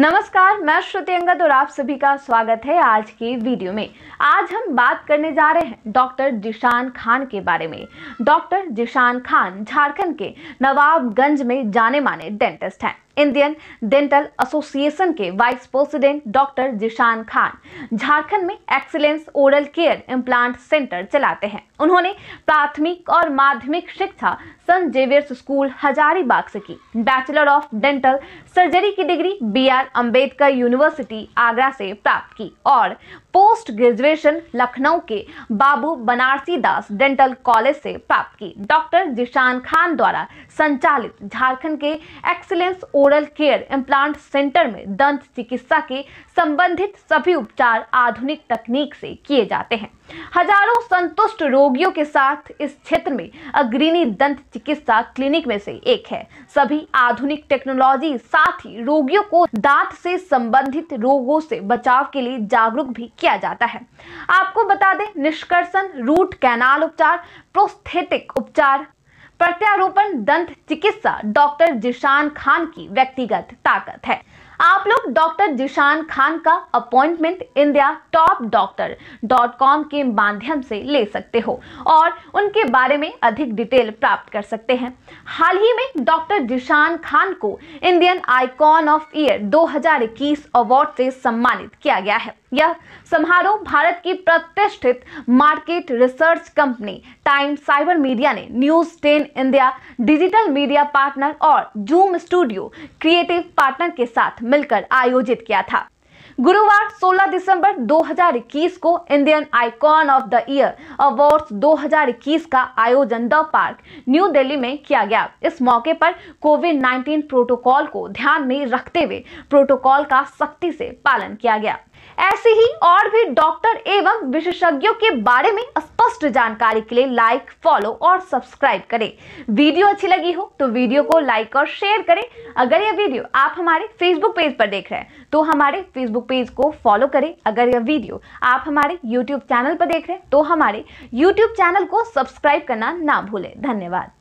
नमस्कार मैं श्रुति अंगद और आप सभी का स्वागत है आज की वीडियो में आज हम बात करने जा रहे हैं डॉक्टर जिशान खान के बारे में डॉक्टर जिशान खान झारखंड के नवाबगंज में जाने माने डेंटिस्ट हैं इंडियन डेंटल एसोसिएशन के vice president doctor Zeeshan Khan Jharkhand में excellence oral care implant centre चलाते हैं उन्होंने प्राथमिक और माध्यमिक शिक्षा सन जेवियर्स स्कूल हजारीबाग से की बैचलर ऑफ डेंटल सर्जरी की degree B R Ambedkar university Agra से प्राप्त की और पोस्ट ग्रेजुएशन लखनऊ के बाबू बनारसी दास डेंटल कॉलेज से प्राप्त की डॉक्टर जिशान खान द्वारा संचालित झारखंड के excellence oral oral care implant centre में दंत चिकित्सा के संबंधित सभी उपचार आधुनिक तकनीक से किए जाते हैं हजारों संतुष्ट रोगियों के साथ इस क्षेत्र में अग्रिणी दंत चिकित्सा क्लिनिक में से एक है सभी आधुनिक टेक्नोलॉजी साथ ही रोगियों को दांत से संबंधित रोगों से बचाव के लिए जागरूक भी किया जाता है आपको बता दें निष्कर्षण रूट कैनाल उपचार प्रोस्थेटिक उपचार प्रत्यारोपण दंत चिकित्सा डॉक्टर जिशान खान की व्यक्तिगत ताकत है आप लोग डॉक्टर जिशान खान का appointment India top doctor dot com के माध्यम से ले सकते हो और उनके बारे में अधिक डिटेल प्राप्त कर सकते हैं हाल ही में डॉक्टर जिशान खान को Indian icon of year 2021 award से सम्मानित किया गया है यह समारोह भारत की प्रतिष्ठित market research company time cyber media ने news ten India digital media partner और जूम स्टूडियो क्रिएटिव पार्टनर के साथ मिलकर आयोजित किया था गुरुवार 16 दिसंबर 2021 को Indian icon of the year awards 2021 का आयोजन द पार्क न्यू दिल्ली में किया गया इस मौके पर कोविड 19 प्रोटोकॉल को ध्यान में रखते हुए प्रोटोकॉल का सख्ती से पालन किया गया ऐसे ही और भी डॉक्टर एवं विशेषज्ञों के बारे में स्पष्ट जानकारी के लिए लाइक फॉलो और सब्सक्राइब करें वीडियो अच्छी लगी हो तो वीडियो को लाइक और शेयर करें अगर यह वीडियो आप हमारे फेसबुक पेज पर देख रहे हैं तो हमारे फेसबुक पेज को फॉलो करें अगर यह वीडियो आप हमारे यूट्यूब चैनल पर देख रहे हैं तो हमारे यूट्यूब चैनल को सब्सक्राइब करना ना भूलें धन्यवाद